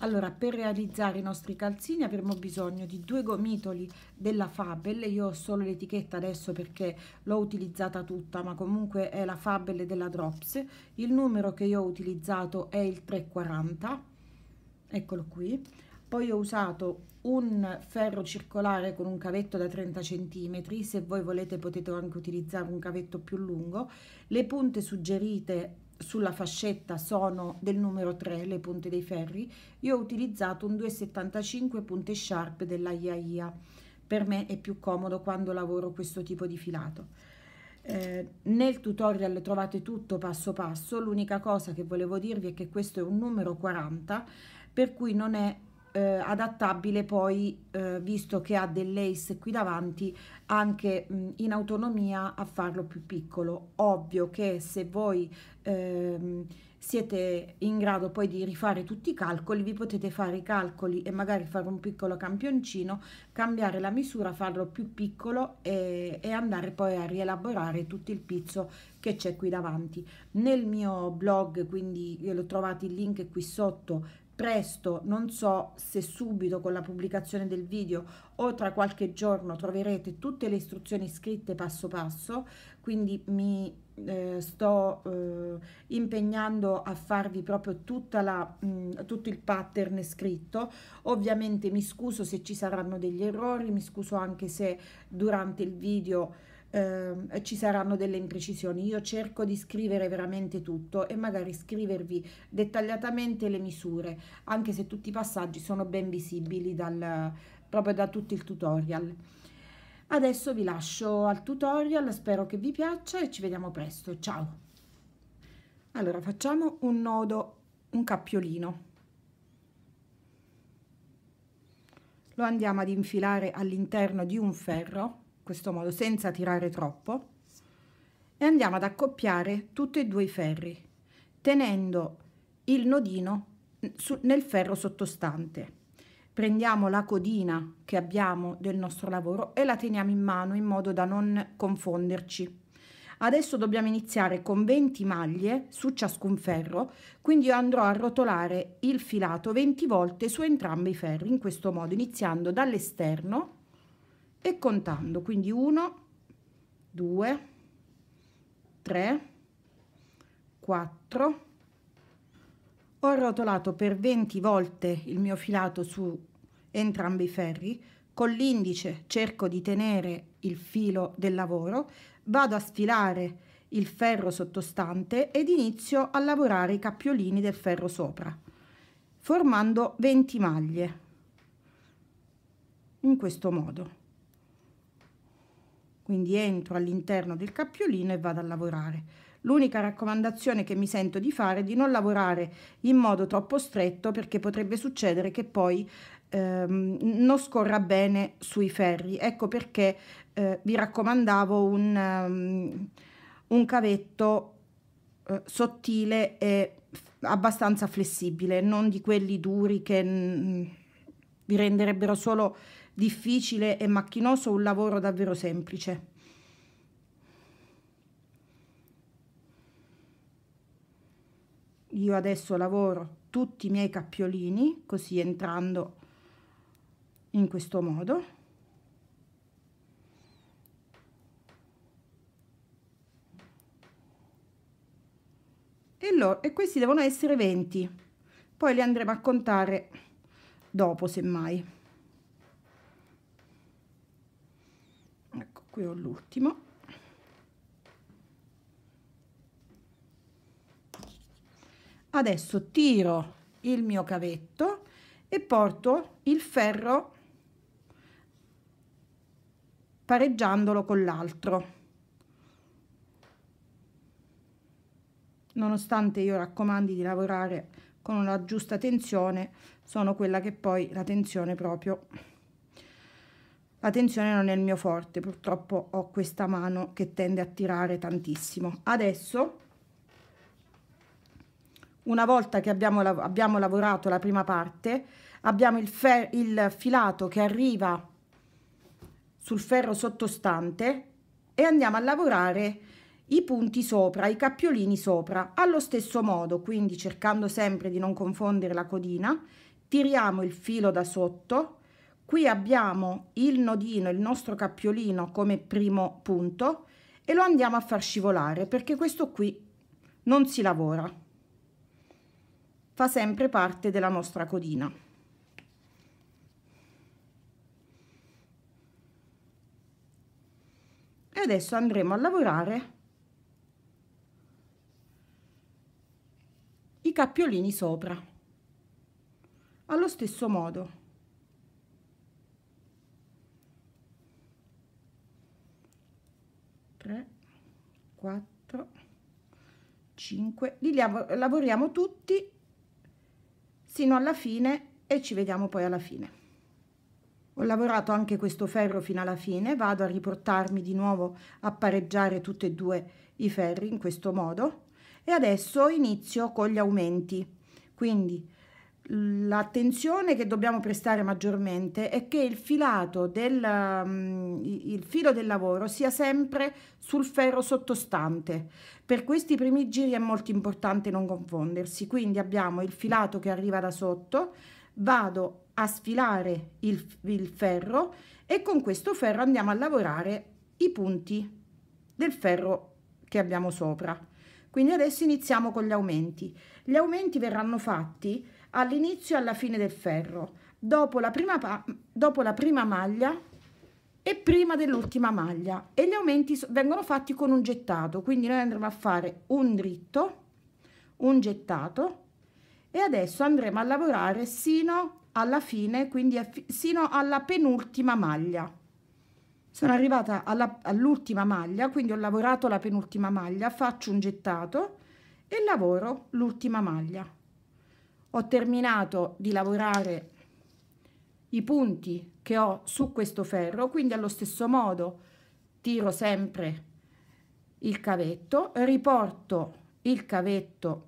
Allora, per realizzare i nostri calzini avremo bisogno di due gomitoli della Fabel, io ho solo l'etichetta adesso perché l'ho utilizzata tutta, ma comunque è la Fabel della Drops. Il numero che io ho utilizzato è il 340, eccolo qui. Poi ho usato un ferro circolare con un cavetto da 30 cm, se voi volete potete anche utilizzare un cavetto più lungo. Le punte suggerite sulla fascetta sono del numero 3 le punte dei ferri io ho utilizzato un 2,75 punte sharp della IAIA per me è più comodo quando lavoro questo tipo di filato eh, nel tutorial trovate tutto passo passo l'unica cosa che volevo dirvi è che questo è un numero 40 per cui non è eh, adattabile poi, eh, visto che ha del lace qui davanti, anche mh, in autonomia a farlo più piccolo. Ovvio che se voi ehm, siete in grado poi di rifare tutti i calcoli, vi potete fare i calcoli e magari fare un piccolo campioncino, cambiare la misura, farlo più piccolo e, e andare poi a rielaborare tutto il pizzo che c'è qui davanti. Nel mio blog, quindi eh, lo trovate il link qui sotto, presto, non so se subito con la pubblicazione del video o tra qualche giorno troverete tutte le istruzioni scritte passo passo, quindi mi eh, sto eh, impegnando a farvi proprio la, mh, mm, tutto il pattern scritto. Ovviamente mi scuso se ci saranno degli errori, mi scuso anche se durante il video eh, ci saranno delle imprecisioni. Io cerco di scrivere veramente tutto e magari scrivervi dettagliatamente le misure, anche se tutti i passaggi sono ben visibili dal, proprio da tutto il tutorial. Adesso vi lascio al tutorial, spero che vi piaccia e ci vediamo presto. Ciao! Allora facciamo un nodo, un cappiolino. Lo andiamo ad infilare all'interno di un ferro questo modo senza tirare troppo e andiamo ad accoppiare tutti e due i ferri tenendo il nodino su, nel ferro sottostante prendiamo la codina che abbiamo del nostro lavoro e la teniamo in mano in modo da non confonderci adesso dobbiamo iniziare con 20 maglie su ciascun ferro quindi io andrò a rotolare il filato 20 volte su entrambi i ferri in questo modo iniziando dall'esterno e contando quindi 1 2 3 4 ho arrotolato per 20 volte il mio filato su entrambi i ferri con l'indice cerco di tenere il filo del lavoro vado a sfilare il ferro sottostante ed inizio a lavorare i cappiolini del ferro sopra formando 20 maglie in questo modo quindi entro all'interno del cappiolino e vado a lavorare. L'unica raccomandazione che mi sento di fare è di non lavorare in modo troppo stretto perché potrebbe succedere che poi ehm, non scorra bene sui ferri. Ecco perché eh, vi raccomandavo un, um, un cavetto eh, sottile e abbastanza flessibile, non di quelli duri che mm, vi renderebbero solo difficile e macchinoso un lavoro davvero semplice. Io adesso lavoro tutti i miei cappiolini, così entrando in questo modo. E, loro, e questi devono essere 20, poi li andremo a contare dopo semmai. qui ho l'ultimo adesso tiro il mio cavetto e porto il ferro pareggiandolo con l'altro nonostante io raccomandi di lavorare con una giusta tensione sono quella che poi la tensione proprio la tensione non è il mio forte, purtroppo ho questa mano che tende a tirare tantissimo. Adesso, una volta che abbiamo, lav abbiamo lavorato la prima parte, abbiamo il, il filato che arriva sul ferro sottostante e andiamo a lavorare i punti sopra, i cappiolini sopra, allo stesso modo, quindi cercando sempre di non confondere la codina, tiriamo il filo da sotto Qui abbiamo il nodino, il nostro cappiolino come primo punto e lo andiamo a far scivolare perché questo qui non si lavora, fa sempre parte della nostra codina. E adesso andremo a lavorare i cappiolini sopra, allo stesso modo. 3 4 5 li lavoriamo tutti sino alla fine e ci vediamo poi alla fine ho lavorato anche questo ferro fino alla fine vado a riportarmi di nuovo a pareggiare tutti e due i ferri in questo modo e adesso inizio con gli aumenti quindi l'attenzione che dobbiamo prestare maggiormente è che il filato del mm, il filo del lavoro sia sempre sul ferro sottostante per questi primi giri è molto importante non confondersi quindi abbiamo il filato che arriva da sotto vado a sfilare il, il ferro e con questo ferro andiamo a lavorare i punti del ferro che abbiamo sopra quindi adesso iniziamo con gli aumenti gli aumenti verranno fatti all'inizio e alla fine del ferro, dopo la prima, dopo la prima maglia e prima dell'ultima maglia e gli aumenti vengono fatti con un gettato quindi noi andremo a fare un dritto un gettato e adesso andremo a lavorare sino alla fine quindi sino alla penultima maglia sono arrivata all'ultima all maglia quindi ho lavorato la penultima maglia faccio un gettato e lavoro l'ultima maglia ho terminato di lavorare i punti che ho su questo ferro quindi allo stesso modo tiro sempre il cavetto riporto il cavetto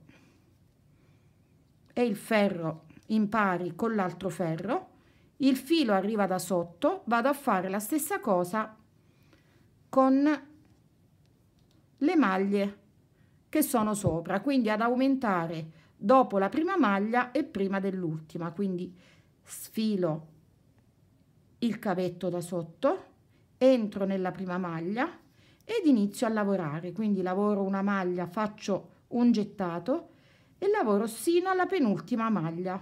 e il ferro in pari con l'altro ferro il filo arriva da sotto vado a fare la stessa cosa con le maglie che sono sopra quindi ad aumentare dopo la prima maglia e prima dell'ultima quindi sfilo il cavetto da sotto entro nella prima maglia ed inizio a lavorare quindi lavoro una maglia faccio un gettato e lavoro sino alla penultima maglia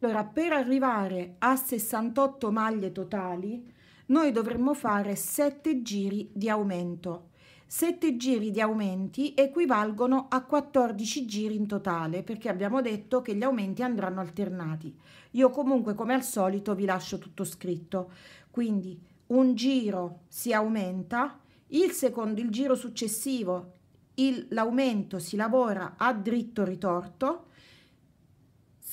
allora per arrivare a 68 maglie totali noi dovremmo fare 7 giri di aumento. 7 giri di aumenti equivalgono a 14 giri in totale perché abbiamo detto che gli aumenti andranno alternati. Io comunque come al solito vi lascio tutto scritto. Quindi un giro si aumenta, il secondo il giro successivo l'aumento si lavora a dritto ritorto,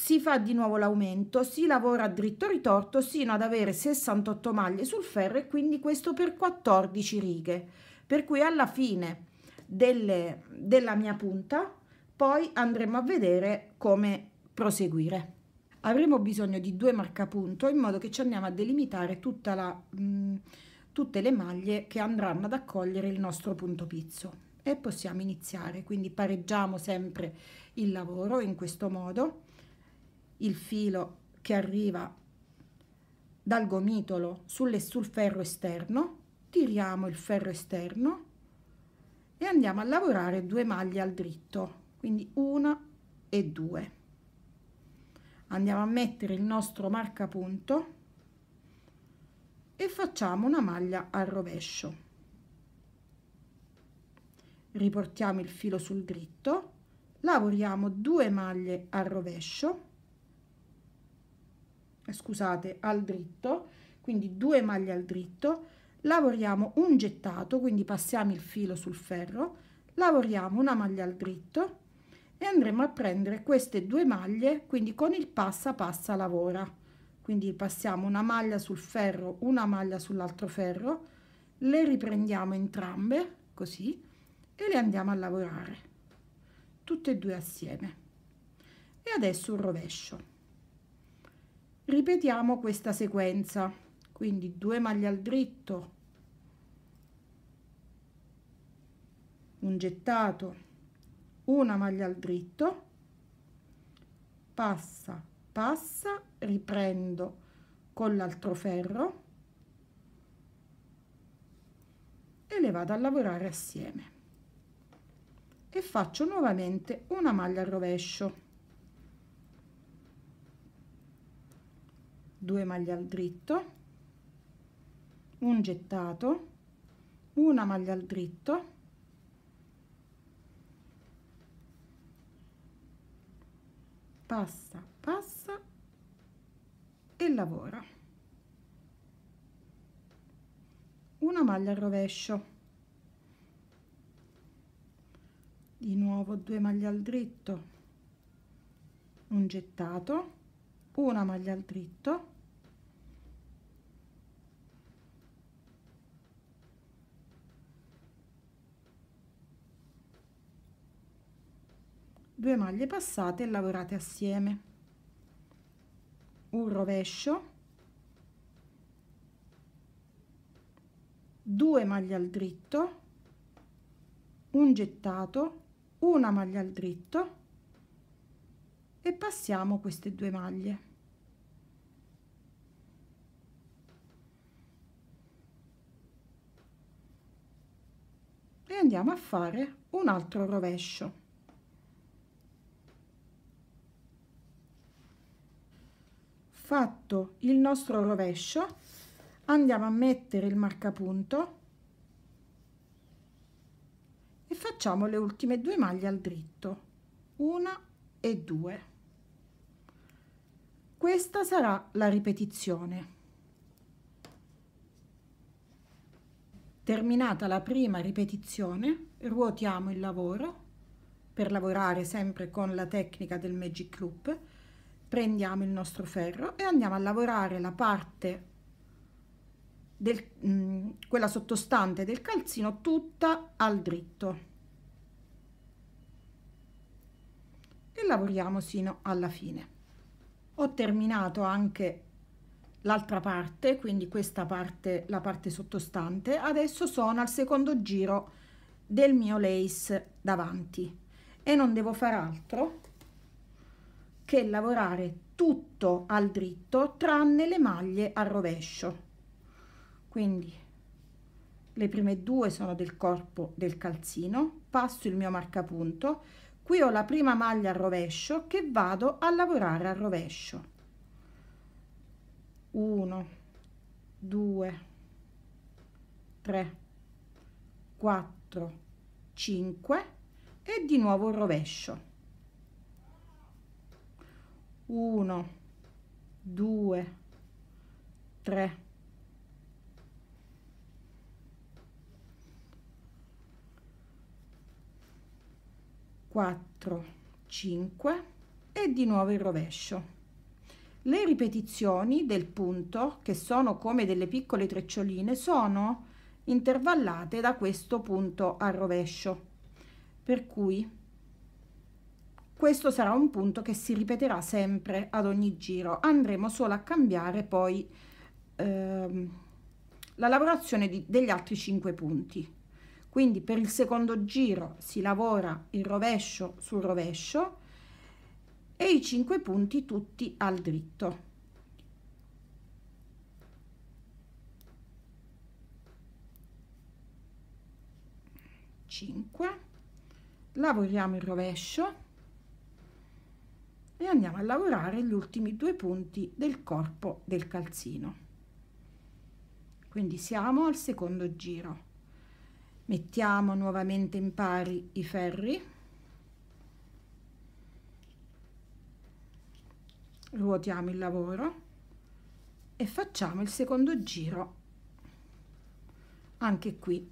si fa di nuovo l'aumento, si lavora dritto ritorto sino ad avere 68 maglie sul ferro e quindi questo per 14 righe. Per cui alla fine delle, della mia punta poi andremo a vedere come proseguire. Avremo bisogno di due marcapunto in modo che ci andiamo a delimitare tutta la, mh, mm, tutte le maglie che andranno ad accogliere il nostro punto pizzo e possiamo iniziare quindi pareggiamo sempre il lavoro in questo modo il filo che arriva dal gomitolo sulle, sul ferro esterno, tiriamo il ferro esterno e andiamo a lavorare due maglie al dritto, quindi una e due. Andiamo a mettere il nostro marcapunto e facciamo una maglia al rovescio. Riportiamo il filo sul dritto, lavoriamo due maglie al rovescio eh, scusate, al dritto, quindi due maglie al dritto, lavoriamo un gettato, quindi passiamo il filo sul ferro, lavoriamo una maglia al dritto e andremo a prendere queste due maglie, quindi con il passa passa lavora. Quindi passiamo una maglia sul ferro, una maglia sull'altro ferro, le riprendiamo entrambe, così, e le andiamo a lavorare, tutte e due assieme. E adesso un rovescio ripetiamo questa sequenza quindi due maglie al dritto un gettato una maglia al dritto passa passa riprendo con l'altro ferro e le vado a lavorare assieme e faccio nuovamente una maglia al rovescio 2 maglie al dritto un gettato una maglia al dritto passa passa e lavora una maglia al rovescio di nuovo due maglie al dritto un gettato una maglia al dritto 2 maglie passate e lavorate assieme un rovescio 2 maglie al dritto un gettato una maglia al dritto e passiamo queste due maglie e andiamo a fare un altro rovescio fatto il nostro rovescio andiamo a mettere il marcapunto e facciamo le ultime due maglie al dritto una e due questa sarà la ripetizione terminata la prima ripetizione ruotiamo il lavoro per lavorare sempre con la tecnica del magic loop prendiamo il nostro ferro e andiamo a lavorare la parte del, mh, mm, quella sottostante del calzino tutta al dritto e lavoriamo sino alla fine ho terminato anche l'altra parte quindi questa parte la parte sottostante adesso sono al secondo giro del mio lace davanti e non devo fare altro che lavorare tutto al dritto tranne le maglie al rovescio quindi le prime due sono del corpo del calzino passo il mio marcapunto qui ho la prima maglia al rovescio che vado a lavorare al rovescio 1 2 3 4 5 e di nuovo un rovescio 1 2 3 4 5 e di nuovo il rovescio le ripetizioni del punto che sono come delle piccole treccioline sono intervallate da questo punto al rovescio per cui questo sarà un punto che si ripeterà sempre ad ogni giro andremo solo a cambiare poi ehm, la lavorazione di, degli altri 5 punti quindi per il secondo giro si lavora il rovescio sul rovescio e i 5 punti tutti al dritto lavoriamo il rovescio e andiamo a lavorare gli ultimi due punti del corpo del calzino quindi siamo al secondo giro mettiamo nuovamente in pari i ferri ruotiamo il lavoro e facciamo il secondo giro anche qui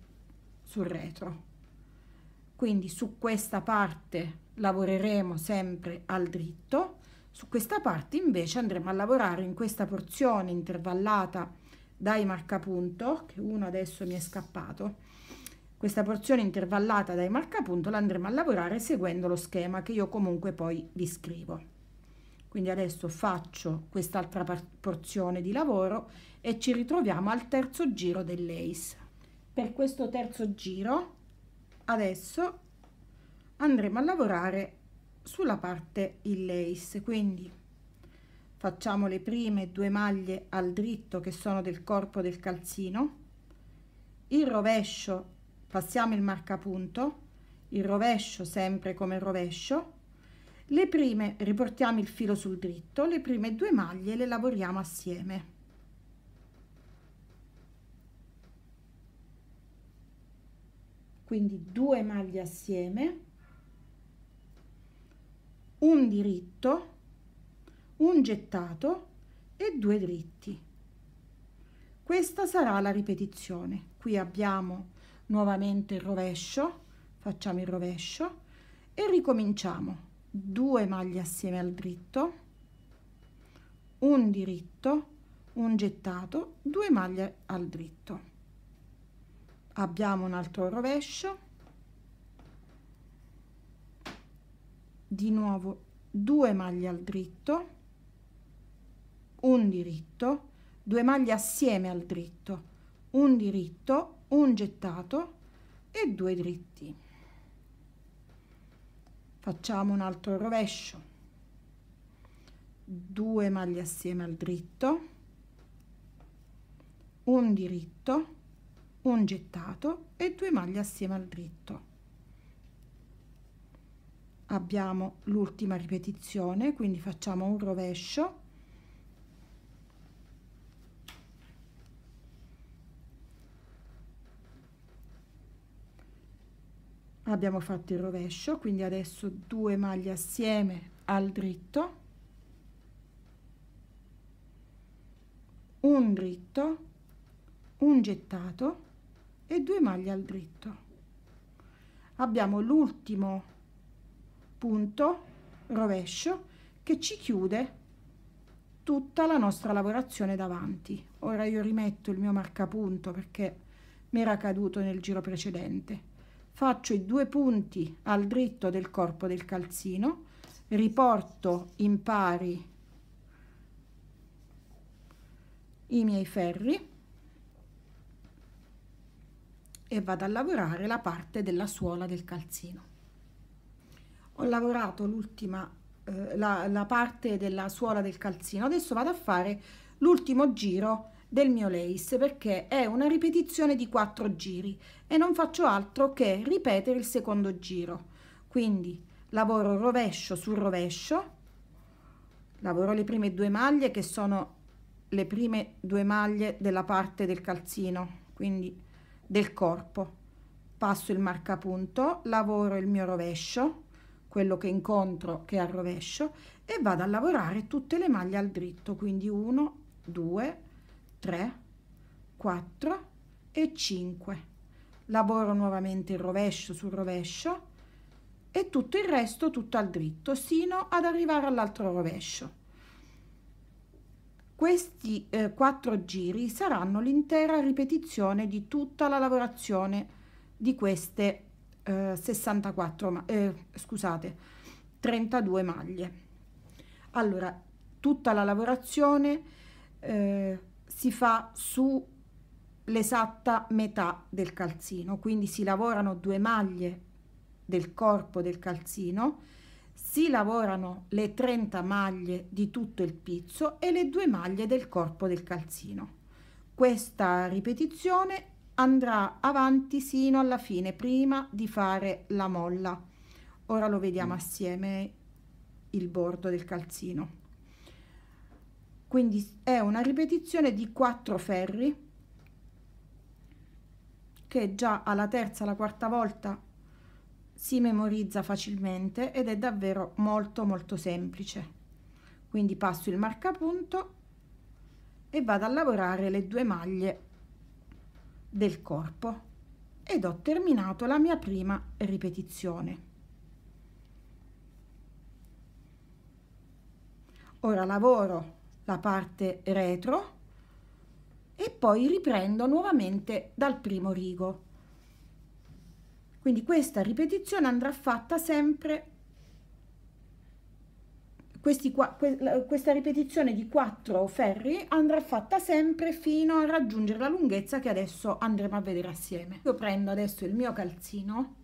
sul retro quindi su questa parte lavoreremo sempre al dritto, su questa parte invece andremo a lavorare in questa porzione intervallata dai marcapunto, che uno adesso mi è scappato, questa porzione intervallata dai marcapunto l'andremo a lavorare seguendo lo schema che io comunque poi vi scrivo. Quindi adesso faccio quest'altra porzione di lavoro e ci ritroviamo al terzo giro dell'ace. Per questo terzo giro adesso andremo a lavorare sulla parte il lace quindi facciamo le prime due maglie al dritto che sono del corpo del calzino il rovescio passiamo il marcapunto il rovescio sempre come rovescio le prime riportiamo il filo sul dritto le prime due maglie le lavoriamo assieme quindi due maglie assieme un diritto, un gettato e due dritti. Questa sarà la ripetizione. Qui abbiamo nuovamente il rovescio, facciamo il rovescio e ricominciamo. Due maglie assieme al dritto, un diritto, un gettato, due maglie al dritto. Abbiamo un altro rovescio di nuovo 2 maglie al dritto un diritto 2 maglie assieme al dritto un diritto un gettato e due dritti facciamo un altro rovescio 2 maglie assieme al dritto un diritto un gettato e due maglie assieme al dritto abbiamo l'ultima ripetizione quindi facciamo un rovescio abbiamo fatto il rovescio quindi adesso due maglie assieme al dritto un dritto un gettato e due maglie al dritto abbiamo l'ultimo punto rovescio che ci chiude tutta la nostra lavorazione davanti ora io rimetto il mio marcapunto perché mi era caduto nel giro precedente faccio i due punti al dritto del corpo del calzino riporto in pari i miei ferri e vado a lavorare la parte della suola del calzino ho lavorato l'ultima eh, la, la parte della suola del calzino adesso vado a fare l'ultimo giro del mio lace perché è una ripetizione di quattro giri e non faccio altro che ripetere il secondo giro quindi lavoro rovescio sul rovescio lavoro le prime due maglie che sono le prime due maglie della parte del calzino quindi del corpo passo il marcapunto lavoro il mio rovescio quello che incontro che è al rovescio e vado a lavorare tutte le maglie al dritto quindi 1 2 3 4 e 5 lavoro nuovamente il rovescio sul rovescio e tutto il resto tutto al dritto sino ad arrivare all'altro rovescio questi eh, quattro giri saranno l'intera ripetizione di tutta la lavorazione di queste eh, 64 eh, scusate 32 maglie allora tutta la lavorazione eh, si fa su l'esatta metà del calzino quindi si lavorano due maglie del corpo del calzino si lavorano le 30 maglie di tutto il pizzo e le due maglie del corpo del calzino questa ripetizione andrà avanti sino alla fine prima di fare la molla ora lo vediamo mm. assieme il bordo del calzino quindi è una ripetizione di quattro ferri che già alla terza alla quarta volta si memorizza facilmente ed è davvero molto molto semplice quindi passo il marcapunto e vado a lavorare le due maglie del corpo ed ho terminato la mia prima ripetizione. Ora lavoro la parte retro e poi riprendo nuovamente dal primo rigo. Quindi questa ripetizione andrà fatta sempre questi, que, questa ripetizione di quattro ferri andrà fatta sempre fino a raggiungere la lunghezza che adesso andremo a vedere assieme. Io prendo adesso il mio calzino,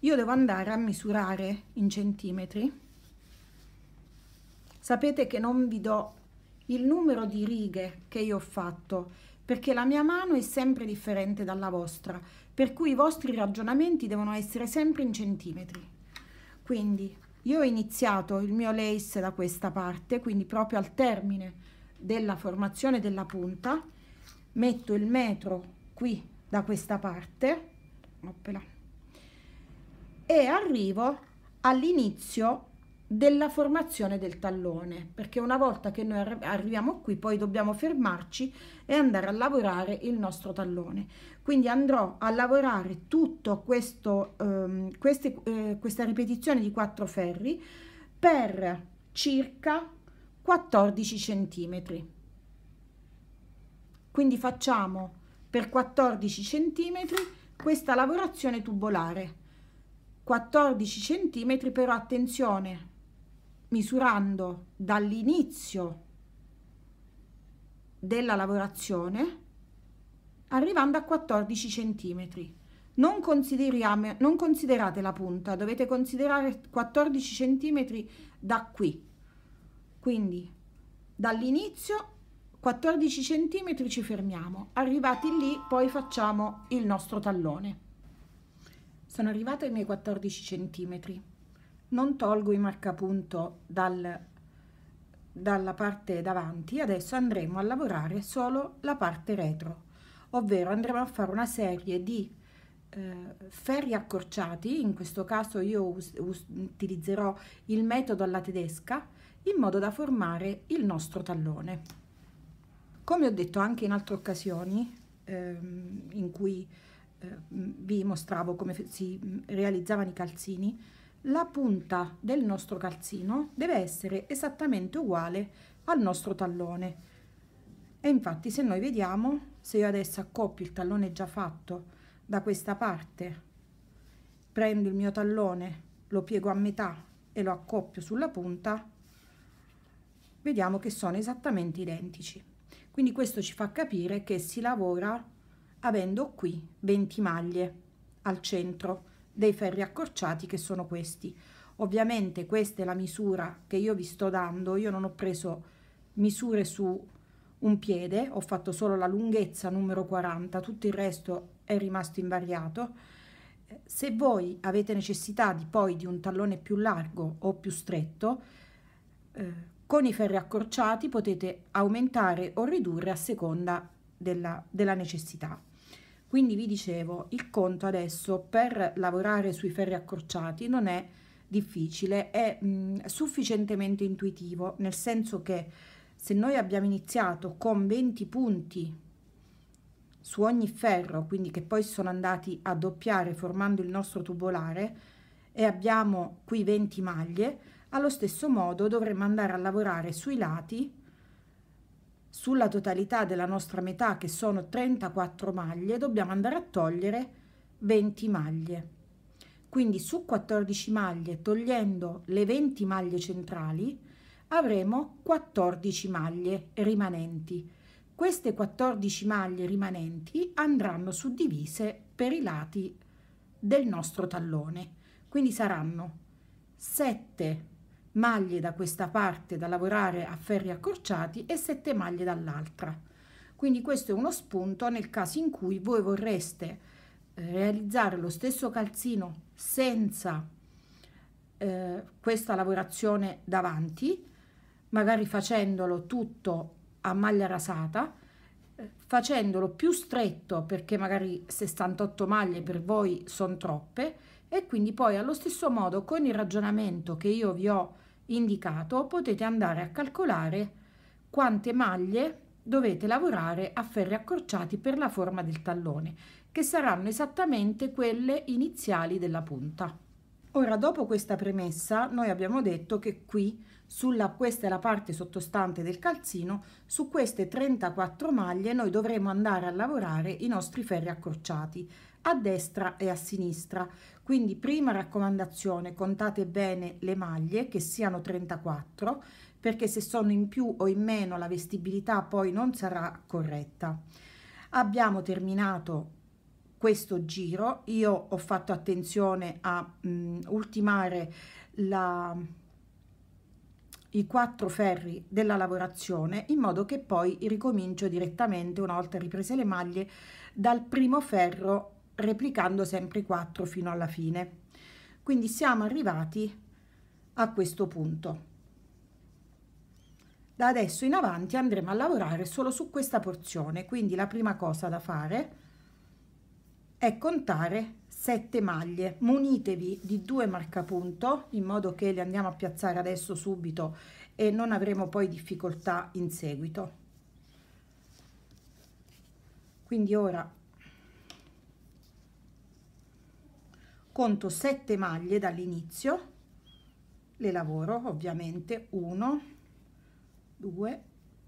io devo andare a misurare in centimetri. Sapete che non vi do il numero di righe che io ho fatto perché la mia mano è sempre differente dalla vostra, per cui i vostri ragionamenti devono essere sempre in centimetri. Quindi io ho iniziato il mio lace da questa parte, quindi proprio al termine della formazione della punta, metto il metro qui da questa parte, oppela, e arrivo all'inizio della formazione del tallone perché una volta che noi arriviamo qui poi dobbiamo fermarci e andare a lavorare il nostro tallone quindi andrò a lavorare tutto questo ehm, queste, eh, questa ripetizione di quattro ferri per circa 14 centimetri quindi facciamo per 14 centimetri questa lavorazione tubolare 14 centimetri però attenzione misurando dall'inizio della lavorazione arrivando a 14 centimetri. Non, non considerate la punta, dovete considerare 14 centimetri da qui. Quindi dall'inizio 14 centimetri ci fermiamo, arrivati lì poi facciamo il nostro tallone. Sono arrivata ai miei 14 centimetri non tolgo i marcapunto dal, dalla parte davanti, adesso andremo a lavorare solo la parte retro, ovvero andremo a fare una serie di eh, ferri accorciati, in questo caso io utilizzerò il metodo alla tedesca, in modo da formare il nostro tallone. Come ho detto anche in altre occasioni ehm, in cui eh, vi mostravo come si realizzavano i calzini, la punta del nostro calzino deve essere esattamente uguale al nostro tallone e infatti se noi vediamo se io adesso accoppio il tallone già fatto da questa parte prendo il mio tallone lo piego a metà e lo accoppio sulla punta vediamo che sono esattamente identici quindi questo ci fa capire che si lavora avendo qui 20 maglie al centro dei ferri accorciati che sono questi ovviamente questa è la misura che io vi sto dando io non ho preso misure su un piede ho fatto solo la lunghezza numero 40 tutto il resto è rimasto invariato se voi avete necessità di poi di un tallone più largo o più stretto eh, con i ferri accorciati potete aumentare o ridurre a seconda della, della necessità quindi vi dicevo, il conto adesso per lavorare sui ferri accorciati non è difficile, è mh, mm, sufficientemente intuitivo, nel senso che se noi abbiamo iniziato con 20 punti su ogni ferro, quindi che poi sono andati a doppiare formando il nostro tubolare e abbiamo qui 20 maglie, allo stesso modo dovremmo andare a lavorare sui lati sulla totalità della nostra metà che sono 34 maglie dobbiamo andare a togliere 20 maglie quindi su 14 maglie togliendo le 20 maglie centrali avremo 14 maglie rimanenti queste 14 maglie rimanenti andranno suddivise per i lati del nostro tallone quindi saranno 7 maglie da questa parte da lavorare a ferri accorciati e 7 maglie dall'altra. Quindi questo è uno spunto nel caso in cui voi vorreste eh, realizzare lo stesso calzino senza eh, questa lavorazione davanti, magari facendolo tutto a maglia rasata, eh, facendolo più stretto perché magari 68 maglie per voi sono troppe e quindi poi allo stesso modo con il ragionamento che io vi ho indicato potete andare a calcolare quante maglie dovete lavorare a ferri accorciati per la forma del tallone, che saranno esattamente quelle iniziali della punta. Ora, dopo questa premessa, noi abbiamo detto che qui, sulla, questa è la parte sottostante del calzino, su queste 34 maglie noi dovremo andare a lavorare i nostri ferri accorciati, a destra e a sinistra. Quindi prima raccomandazione, contate bene le maglie che siano 34 perché se sono in più o in meno la vestibilità poi non sarà corretta. Abbiamo terminato questo giro, io ho fatto attenzione a mh, ultimare la, i quattro ferri della lavorazione in modo che poi ricomincio direttamente una volta riprese le maglie dal primo ferro replicando sempre i 4 fino alla fine quindi siamo arrivati a questo punto da adesso in avanti andremo a lavorare solo su questa porzione quindi la prima cosa da fare è contare 7 maglie munitevi di due marcapunto in modo che le andiamo a piazzare adesso subito e non avremo poi difficoltà in seguito quindi ora conto 7 maglie dall'inizio le lavoro ovviamente 1 2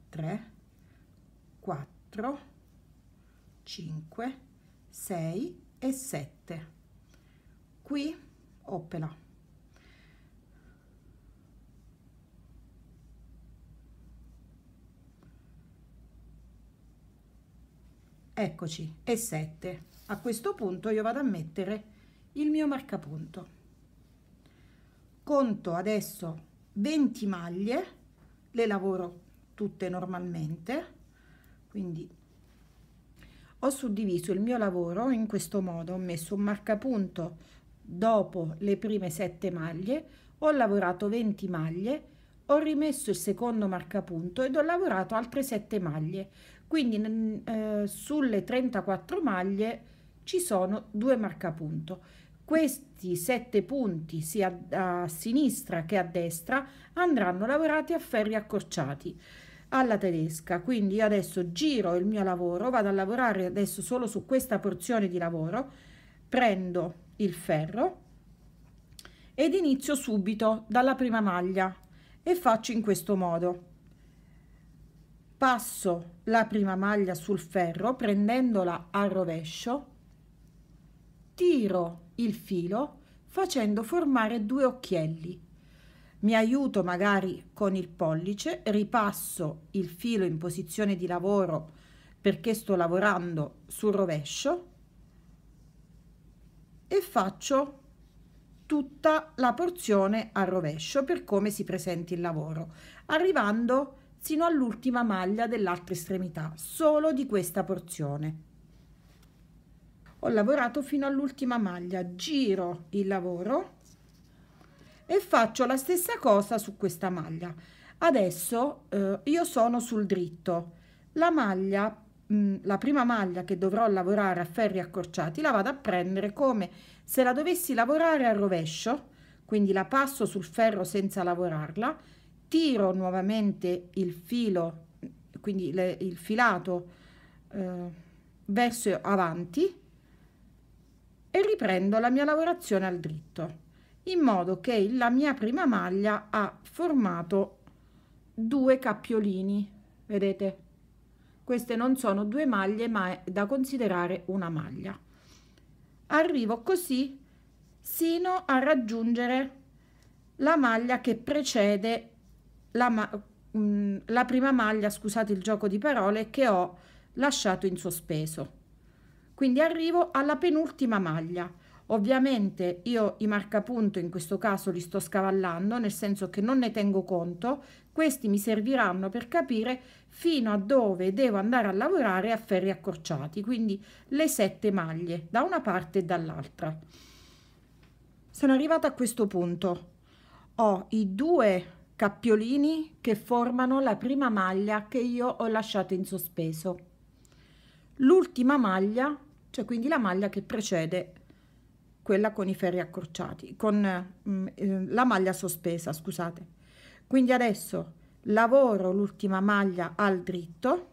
3 4 5 6 e 7 qui oppela eccoci e 7 a questo punto io vado a mettere il mio marcapunto conto adesso 20 maglie le lavoro tutte normalmente quindi ho suddiviso il mio lavoro in questo modo ho messo un marcapunto dopo le prime 7 maglie ho lavorato 20 maglie ho rimesso il secondo marcapunto ed ho lavorato altre 7 maglie quindi eh, sulle 34 maglie ci sono due marcapunto questi sette punti, sia a sinistra che a destra, andranno lavorati a ferri accorciati alla tedesca. Quindi io adesso giro il mio lavoro, vado a lavorare adesso solo su questa porzione di lavoro, prendo il ferro ed inizio subito dalla prima maglia e faccio in questo modo. Passo la prima maglia sul ferro prendendola al rovescio tiro il filo facendo formare due occhielli. Mi aiuto magari con il pollice, ripasso il filo in posizione di lavoro perché sto lavorando sul rovescio e faccio tutta la porzione a rovescio per come si presenti il lavoro, arrivando sino all'ultima maglia dell'altra estremità, solo di questa porzione ho lavorato fino all'ultima maglia giro il lavoro e faccio la stessa cosa su questa maglia adesso eh, io sono sul dritto la maglia mh, mm, la prima maglia che dovrò lavorare a ferri accorciati la vado a prendere come se la dovessi lavorare al rovescio quindi la passo sul ferro senza lavorarla tiro nuovamente il filo quindi le, il filato eh, verso avanti e riprendo la mia lavorazione al dritto in modo che la mia prima maglia ha formato due cappiolini vedete queste non sono due maglie ma è da considerare una maglia arrivo così sino a raggiungere la maglia che precede la, ma mm, la prima maglia scusate il gioco di parole che ho lasciato in sospeso quindi arrivo alla penultima maglia ovviamente io i marcapunto in questo caso li sto scavallando nel senso che non ne tengo conto questi mi serviranno per capire fino a dove devo andare a lavorare a ferri accorciati quindi le sette maglie da una parte e dall'altra sono arrivata a questo punto ho i due cappiolini che formano la prima maglia che io ho lasciato in sospeso l'ultima maglia cioè quindi la maglia che precede quella con i ferri accorciati, con mh, mm, eh, la maglia sospesa, scusate. Quindi adesso lavoro l'ultima maglia al dritto,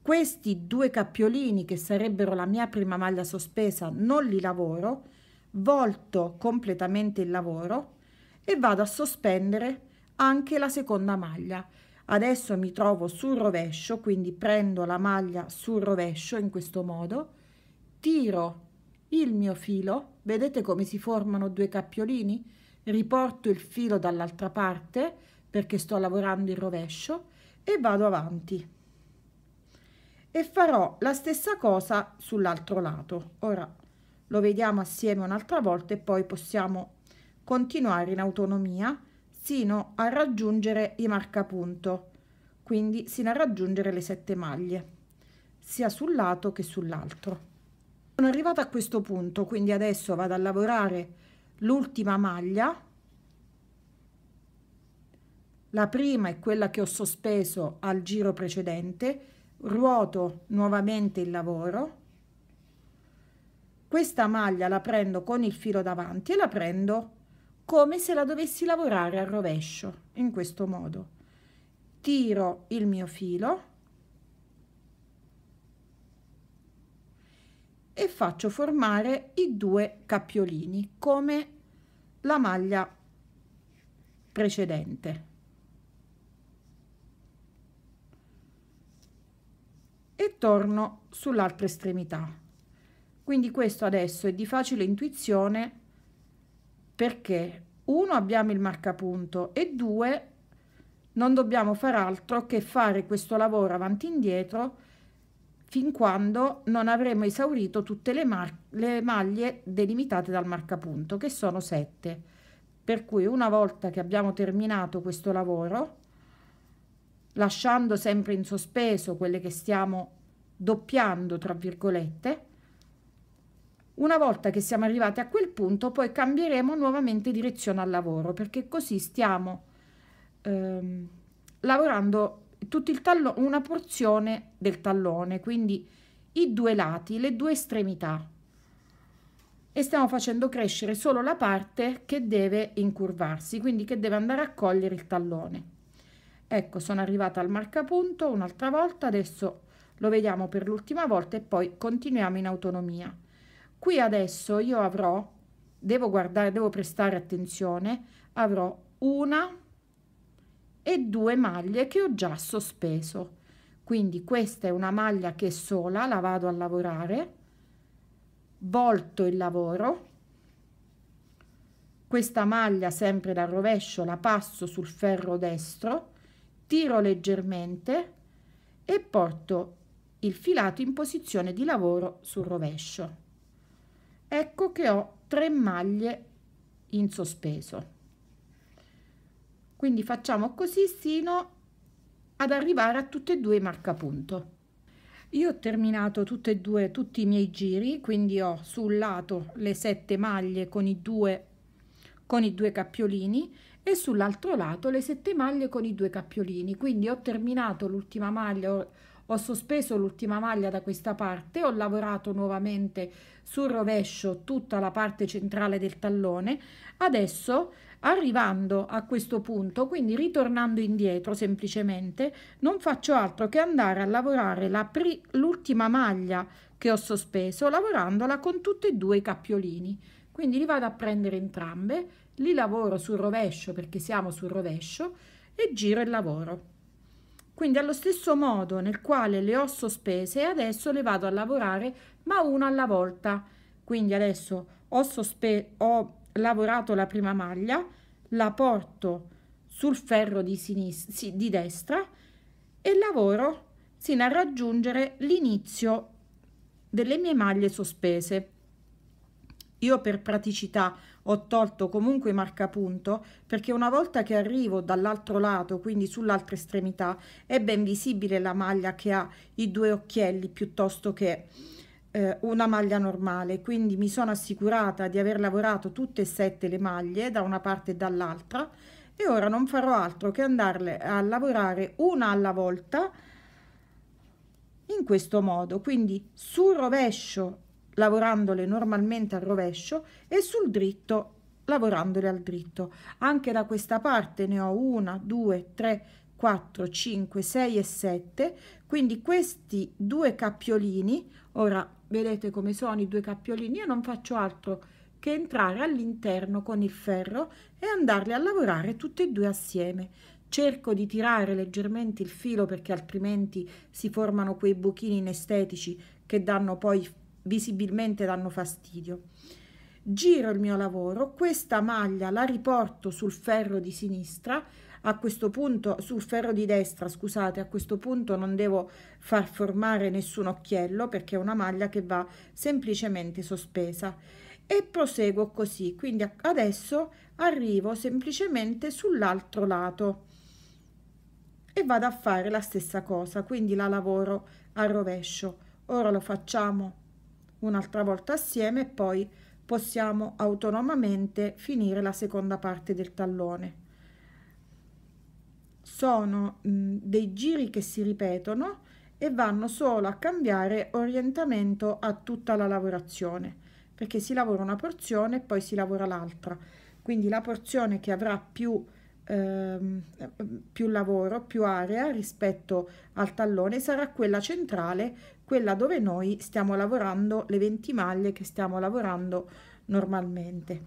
questi due cappiolini che sarebbero la mia prima maglia sospesa non li lavoro, volto completamente il lavoro e vado a sospendere anche la seconda maglia adesso mi trovo sul rovescio quindi prendo la maglia sul rovescio in questo modo tiro il mio filo vedete come si formano due cappiolini riporto il filo dall'altra parte perché sto lavorando il rovescio e vado avanti e farò la stessa cosa sull'altro lato ora lo vediamo assieme un'altra volta e poi possiamo continuare in autonomia sino a raggiungere i marcapunto, quindi sino a raggiungere le sette maglie, sia sul lato che sull'altro. Sono arrivata a questo punto, quindi adesso vado a lavorare l'ultima maglia, la prima è quella che ho sospeso al giro precedente, ruoto nuovamente il lavoro, questa maglia la prendo con il filo davanti e la prendo come se la dovessi lavorare al rovescio, in questo modo. Tiro il mio filo e faccio formare i due cappiolini come la maglia precedente. E torno sull'altra estremità. Quindi questo adesso è di facile intuizione perché uno abbiamo il marcapunto e due non dobbiamo far altro che fare questo lavoro avanti e indietro fin quando non avremo esaurito tutte le, le maglie delimitate dal marcapunto che sono 7 per cui una volta che abbiamo terminato questo lavoro lasciando sempre in sospeso quelle che stiamo doppiando tra virgolette una volta che siamo arrivati a quel punto, poi cambieremo nuovamente direzione al lavoro, perché così stiamo ehm, lavorando tutto il tallone, una porzione del tallone, quindi i due lati, le due estremità. E stiamo facendo crescere solo la parte che deve incurvarsi, quindi che deve andare a cogliere il tallone. Ecco, sono arrivata al marcapunto un'altra volta, adesso lo vediamo per l'ultima volta e poi continuiamo in autonomia. Qui adesso io avrò, devo guardare, devo prestare attenzione, avrò una e due maglie che ho già sospeso. Quindi questa è una maglia che sola, la vado a lavorare, volto il lavoro, questa maglia sempre dal rovescio la passo sul ferro destro, tiro leggermente e porto il filato in posizione di lavoro sul rovescio ecco che ho tre maglie in sospeso quindi facciamo così sino ad arrivare a tutte e due i marcapunto io ho terminato tutte e due tutti i miei giri quindi ho sul lato le sette maglie con i due con i due cappiolini e sull'altro lato le sette maglie con i due cappiolini quindi ho terminato l'ultima maglia ho sospeso l'ultima maglia da questa parte, ho lavorato nuovamente sul rovescio tutta la parte centrale del tallone, adesso arrivando a questo punto, quindi ritornando indietro semplicemente, non faccio altro che andare a lavorare l'ultima maglia che ho sospeso, lavorandola con tutti e due i cappiolini. Quindi li vado a prendere entrambe, li lavoro sul rovescio perché siamo sul rovescio e giro il lavoro. Quindi allo stesso modo nel quale le ho sospese, adesso le vado a lavorare, ma una alla volta. Quindi adesso ho, sospe- ho lavorato la prima maglia, la porto sul ferro di, sinistra, sì, di destra e lavoro sino a raggiungere l'inizio delle mie maglie sospese. Io per praticità ho tolto comunque i marcapunto perché una volta che arrivo dall'altro lato, quindi sull'altra estremità, è ben visibile la maglia che ha i due occhielli piuttosto che eh, una maglia normale. Quindi mi sono assicurata di aver lavorato tutte e sette le maglie da una parte e dall'altra e ora non farò altro che andarle a lavorare una alla volta in questo modo quindi sul rovescio lavorandole normalmente al rovescio e sul dritto lavorandole al dritto. Anche da questa parte ne ho una, due, tre, 4, 5, 6 e 7, quindi questi due cappiolini, ora vedete come sono i due cappiolini, io non faccio altro che entrare all'interno con il ferro e andarli a lavorare tutti e due assieme. Cerco di tirare leggermente il filo perché altrimenti si formano quei buchini inestetici che danno poi visibilmente danno fastidio. Giro il mio lavoro, questa maglia la riporto sul ferro di sinistra, a questo punto sul ferro di destra, scusate, a questo punto non devo far formare nessun occhiello perché è una maglia che va semplicemente sospesa e proseguo così, quindi adesso arrivo semplicemente sull'altro lato e vado a fare la stessa cosa quindi la lavoro al rovescio ora lo facciamo un'altra volta assieme e poi possiamo autonomamente finire la seconda parte del tallone. Sono mh, dei giri che si ripetono e vanno solo a cambiare orientamento a tutta la lavorazione perché si lavora una porzione e poi si lavora l'altra quindi la porzione che avrà più, ehm, più lavoro più area rispetto al tallone sarà quella centrale quella dove noi stiamo lavorando le 20 maglie che stiamo lavorando normalmente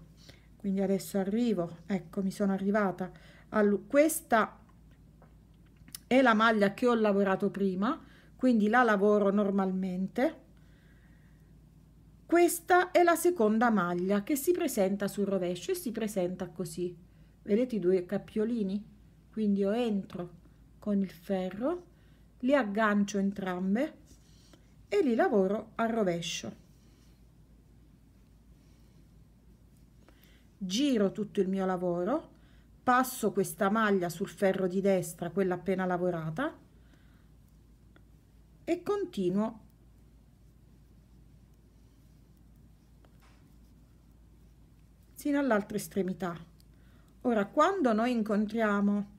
quindi adesso arrivo ecco mi sono arrivata a questa è la maglia che ho lavorato prima quindi la lavoro normalmente questa è la seconda maglia che si presenta sul rovescio e si presenta così vedete i due cappiolini quindi io entro con il ferro li aggancio entrambe e li lavoro al rovescio. Giro tutto il mio lavoro, passo questa maglia sul ferro di destra, quella appena lavorata, e continuo sino all'altra estremità. Ora, quando noi incontriamo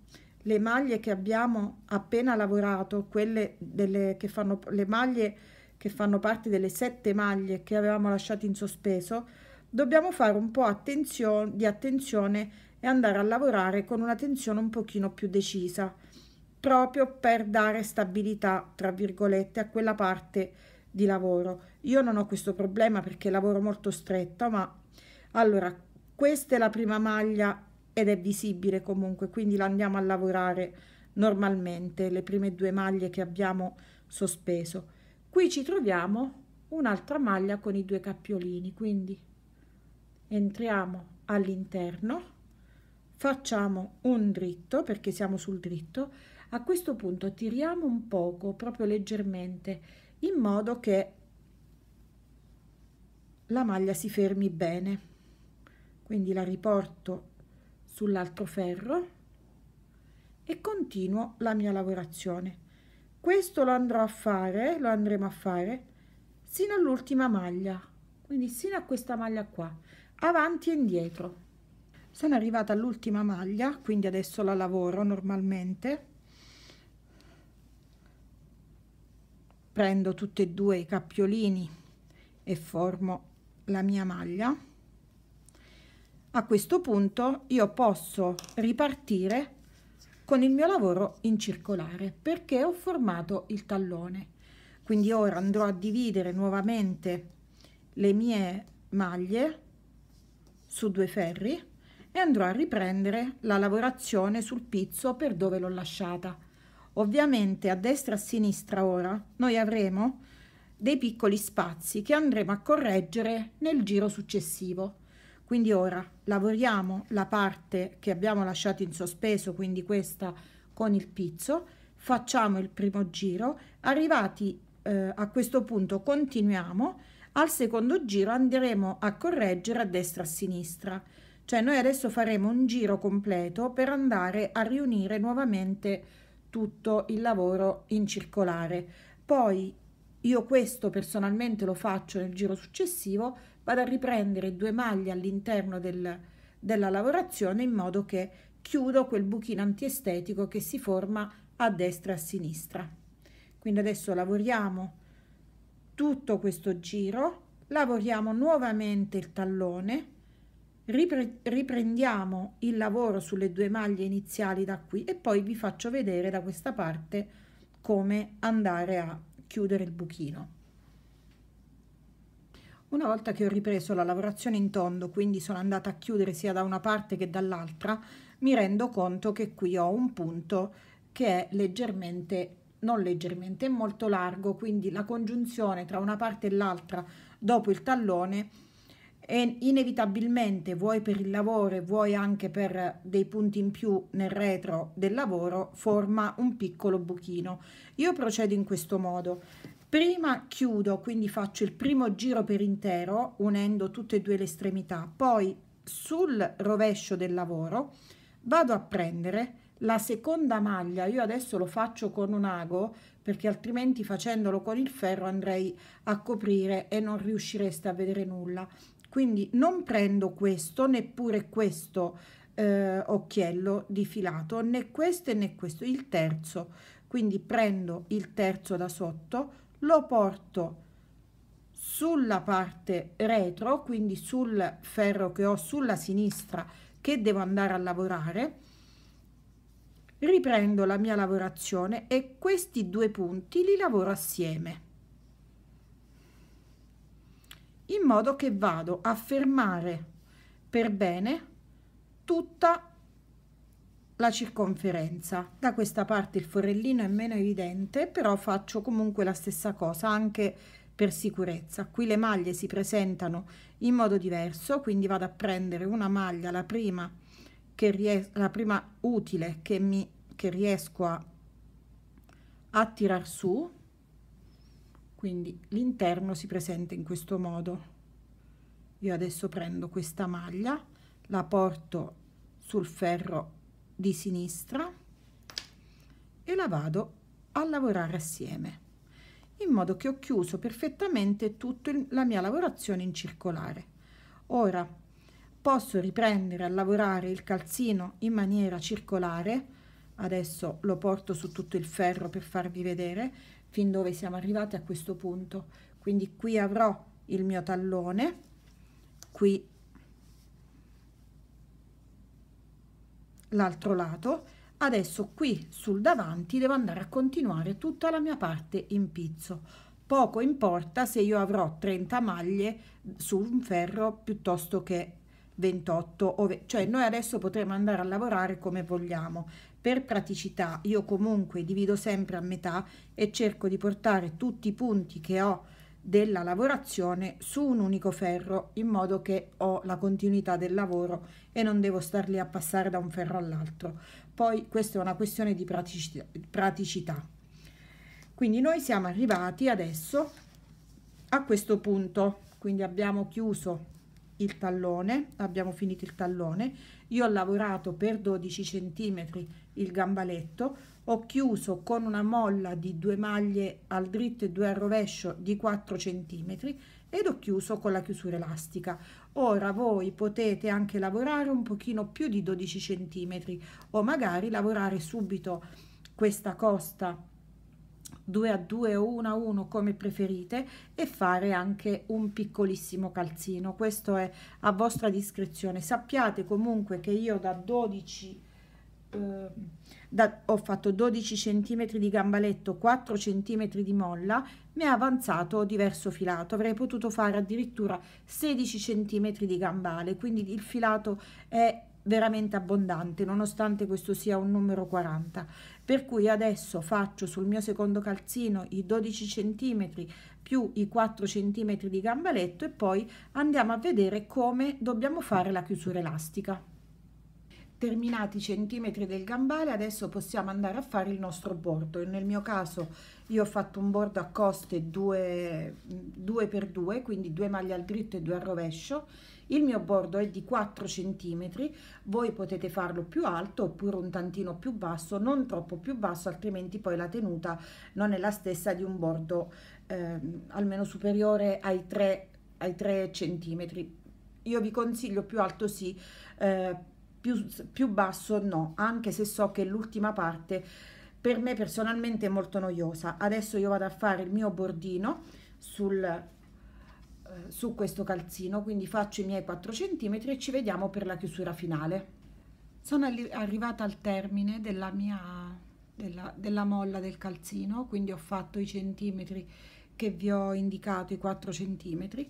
le maglie che abbiamo appena lavorato, quelle delle, che fanno le maglie che fanno parte delle sette maglie che avevamo lasciato in sospeso, dobbiamo fare un po' attenzio di attenzione e andare a lavorare con una tensione un pochino più decisa, proprio per dare stabilità, tra virgolette, a quella parte di lavoro. Io non ho questo problema perché lavoro molto stretto, ma allora questa è la prima maglia ed è visibile comunque, quindi la andiamo a lavorare normalmente, le prime due maglie che abbiamo sospeso qui ci troviamo un'altra maglia con i due cappiolini quindi entriamo all'interno facciamo un dritto perché siamo sul dritto a questo punto tiriamo un poco proprio leggermente in modo che la maglia si fermi bene quindi la riporto sull'altro ferro e continuo la mia lavorazione questo lo andrò a fare lo andremo a fare sino all'ultima maglia quindi sino a questa maglia qua avanti e indietro sono arrivata all'ultima maglia quindi adesso la lavoro normalmente prendo tutti e due i cappiolini e formo la mia maglia a questo punto io posso ripartire con il mio lavoro in circolare perché ho formato il tallone. Quindi ora andrò a dividere nuovamente le mie maglie su due ferri e andrò a riprendere la lavorazione sul pizzo per dove l'ho lasciata. Ovviamente a destra e a sinistra ora noi avremo dei piccoli spazi che andremo a correggere nel giro successivo. Quindi ora lavoriamo la parte che abbiamo lasciato in sospeso, quindi questa con il pizzo, facciamo il primo giro, arrivati eh, a questo punto continuiamo, al secondo giro andremo a correggere a destra e a sinistra, cioè noi adesso faremo un giro completo per andare a riunire nuovamente tutto il lavoro in circolare. Poi io questo personalmente lo faccio nel giro successivo vado a riprendere due maglie all'interno del, della lavorazione in modo che chiudo quel buchino antiestetico che si forma a destra e a sinistra. Quindi adesso lavoriamo tutto questo giro, lavoriamo nuovamente il tallone, ripre riprendiamo il lavoro sulle due maglie iniziali da qui e poi vi faccio vedere da questa parte come andare a chiudere il buchino. Una volta che ho ripreso la lavorazione in tondo, quindi sono andata a chiudere sia da una parte che dall'altra, mi rendo conto che qui ho un punto che è leggermente, non leggermente, è molto largo, quindi la congiunzione tra una parte e l'altra dopo il tallone e inevitabilmente vuoi per il lavoro e vuoi anche per dei punti in più nel retro del lavoro forma un piccolo buchino io procedo in questo modo prima chiudo quindi faccio il primo giro per intero unendo tutte e due le estremità poi sul rovescio del lavoro vado a prendere la seconda maglia io adesso lo faccio con un ago perché altrimenti facendolo con il ferro andrei a coprire e non riuscireste a vedere nulla quindi non prendo questo neppure questo eh, occhiello di filato né questo né questo il terzo quindi prendo il terzo da sotto lo porto sulla parte retro, quindi sul ferro che ho sulla sinistra che devo andare a lavorare, riprendo la mia lavorazione e questi due punti li lavoro assieme in modo che vado a fermare per bene tutta la circonferenza. Da questa parte il forellino è meno evidente, però faccio comunque la stessa cosa anche per sicurezza. Qui le maglie si presentano in modo diverso, quindi vado a prendere una maglia, la prima, che la prima utile che, mi, che riesco a, a tirar su, quindi l'interno si presenta in questo modo. Io adesso prendo questa maglia, la porto sul ferro di sinistra e la vado a lavorare assieme in modo che ho chiuso perfettamente tutta la mia lavorazione in circolare ora posso riprendere a lavorare il calzino in maniera circolare adesso lo porto su tutto il ferro per farvi vedere fin dove siamo arrivati a questo punto quindi qui avrò il mio tallone qui l'altro lato adesso qui sul davanti devo andare a continuare tutta la mia parte in pizzo poco importa se io avrò 30 maglie su un ferro piuttosto che 28 ove, cioè noi adesso potremo andare a lavorare come vogliamo per praticità io comunque divido sempre a metà e cerco di portare tutti i punti che ho della lavorazione su un unico ferro in modo che ho la continuità del lavoro e non devo star lì a passare da un ferro all'altro. Poi questa è una questione di praticità. Quindi noi siamo arrivati adesso a questo punto, quindi abbiamo chiuso il tallone, abbiamo finito il tallone, io ho lavorato per 12 centimetri il gambaletto ho chiuso con una molla di due maglie al dritto e due al rovescio di 4 cm ed ho chiuso con la chiusura elastica ora voi potete anche lavorare un pochino più di 12 cm o magari lavorare subito questa costa 2 a 2 o 1 a 1 come preferite e fare anche un piccolissimo calzino questo è a vostra discrezione sappiate comunque che io da 12 Ehm, da, ho fatto 12 cm di gambaletto, 4 cm di molla, mi è avanzato diverso filato. Avrei potuto fare addirittura 16 cm di gambale, quindi il filato è veramente abbondante nonostante questo sia un numero 40 per cui adesso faccio sul mio secondo calzino i 12 centimetri più i 4 centimetri di gambaletto e poi andiamo a vedere come dobbiamo fare la chiusura elastica determinati centimetri del gambale adesso possiamo andare a fare il nostro bordo nel mio caso io ho fatto un bordo a coste 2 per 2 quindi due maglie al dritto e due al rovescio il mio bordo è di 4 centimetri voi potete farlo più alto oppure un tantino più basso non troppo più basso altrimenti poi la tenuta non è la stessa di un bordo eh, almeno superiore ai 3 ai 3 cm io vi consiglio più alto sì eh, più, più basso no, anche se so che l'ultima parte per me personalmente è molto noiosa. Adesso io vado a fare il mio bordino sul eh, su questo calzino quindi faccio i miei 4 cm e ci vediamo per la chiusura finale sono arrivata al termine della mia della, della molla del calzino quindi ho fatto i centimetri che vi ho indicato i 4 centimetri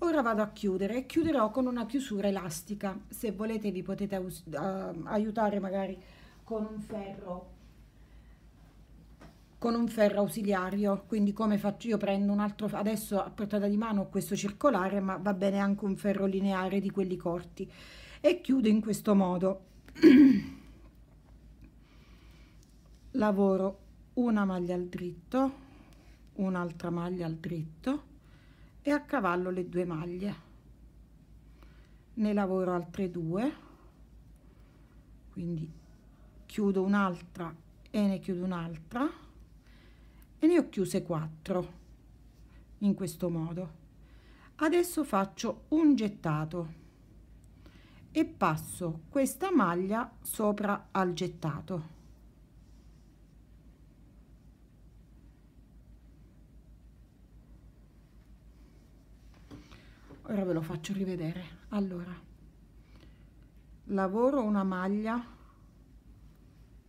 Ora vado a chiudere e chiuderò con una chiusura elastica. Se volete vi potete uh, aiutare magari con un ferro con un ferro ausiliario quindi come faccio io prendo un altro adesso a portata di mano questo circolare ma va bene anche un ferro lineare di quelli corti e chiudo in questo modo lavoro una maglia al dritto un'altra maglia al dritto e a cavallo le due maglie ne lavoro altre due quindi chiudo un'altra e ne chiudo un'altra e ne ho chiuse 4 in questo modo adesso faccio un gettato e passo questa maglia sopra al gettato ora ve lo faccio rivedere allora lavoro una maglia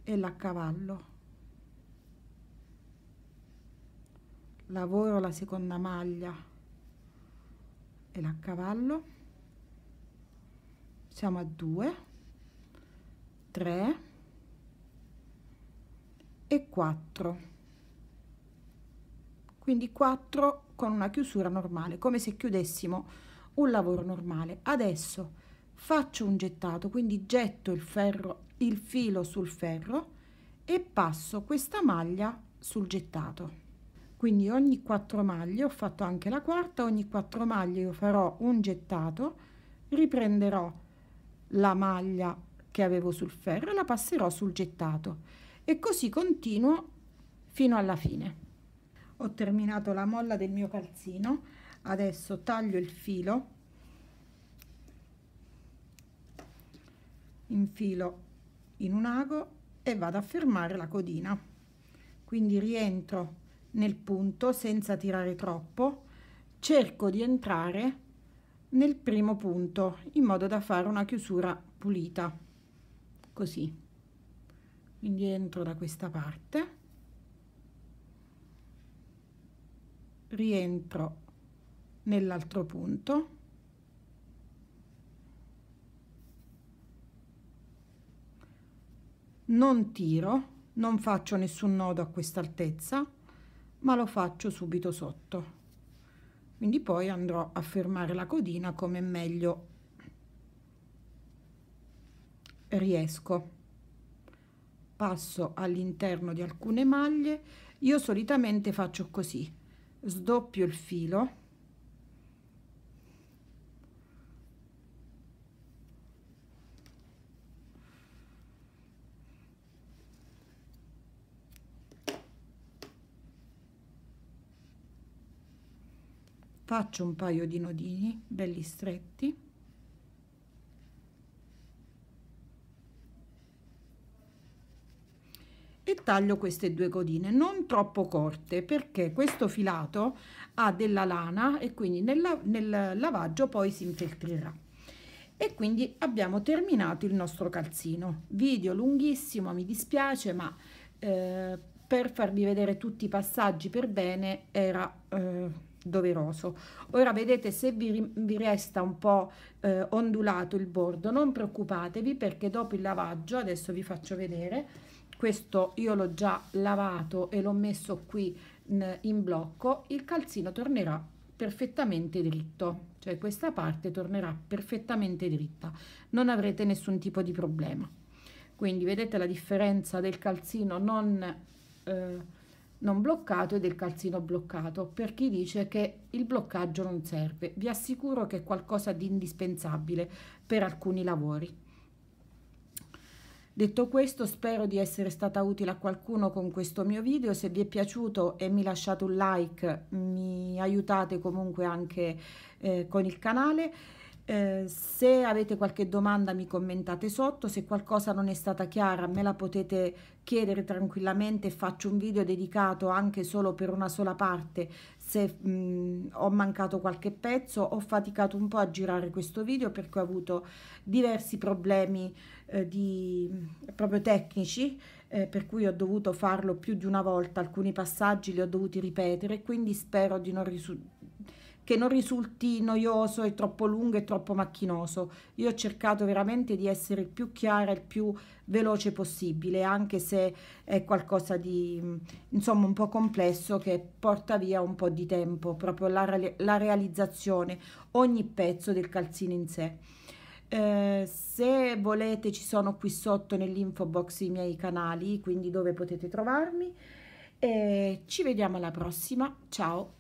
e la cavallo lavoro la seconda maglia e la cavallo siamo a 2 3 e 4 quindi 4 con una chiusura normale come se chiudessimo un lavoro normale. Adesso faccio un gettato, quindi getto il ferro, il filo sul ferro e passo questa maglia sul gettato. Quindi ogni quattro maglie, ho fatto anche la quarta, ogni quattro maglie io farò un gettato, riprenderò la maglia che avevo sul ferro e la passerò sul gettato e così continuo fino alla fine. Ho terminato la molla del mio calzino adesso taglio il filo infilo in un ago e vado a fermare la codina quindi rientro nel punto senza tirare troppo cerco di entrare nel primo punto in modo da fare una chiusura pulita così quindi entro da questa parte rientro nell'altro punto non tiro non faccio nessun nodo a questa altezza ma lo faccio subito sotto quindi poi andrò a fermare la codina come meglio riesco passo all'interno di alcune maglie io solitamente faccio così sdoppio il filo faccio un paio di nodini belli stretti e taglio queste due codine non troppo corte perché questo filato ha della lana e quindi nel, nel lavaggio poi si infiltrerà e quindi abbiamo terminato il nostro calzino video lunghissimo mi dispiace ma eh, per farvi vedere tutti i passaggi per bene era eh, doveroso ora vedete se vi, vi resta un po eh, ondulato il bordo non preoccupatevi perché dopo il lavaggio adesso vi faccio vedere questo io l'ho già lavato e l'ho messo qui in, in blocco il calzino tornerà perfettamente dritto cioè questa parte tornerà perfettamente dritta non avrete nessun tipo di problema quindi vedete la differenza del calzino non eh, non bloccato e del calzino bloccato per chi dice che il bloccaggio non serve. Vi assicuro che è qualcosa di indispensabile per alcuni lavori. Detto questo spero di essere stata utile a qualcuno con questo mio video, se vi è piaciuto e mi lasciate un like mi aiutate comunque anche eh, con il canale eh, se avete qualche domanda mi commentate sotto, se qualcosa non è stata chiara me la potete chiedere tranquillamente, faccio un video dedicato anche solo per una sola parte se mh, mm, ho mancato qualche pezzo, ho faticato un po' a girare questo video perché ho avuto diversi problemi eh, di, proprio tecnici eh, per cui ho dovuto farlo più di una volta, alcuni passaggi li ho dovuti ripetere quindi spero di non risultare che non risulti noioso e troppo lungo e troppo macchinoso. Io ho cercato veramente di essere il più chiara e il più veloce possibile, anche se è qualcosa di mm, insomma un po' complesso che porta via un po' di tempo, proprio la, la realizzazione, ogni pezzo del calzino in sé. Eh, se volete ci sono qui sotto nell'info box i miei canali, quindi dove potete trovarmi. E ci vediamo alla prossima, ciao!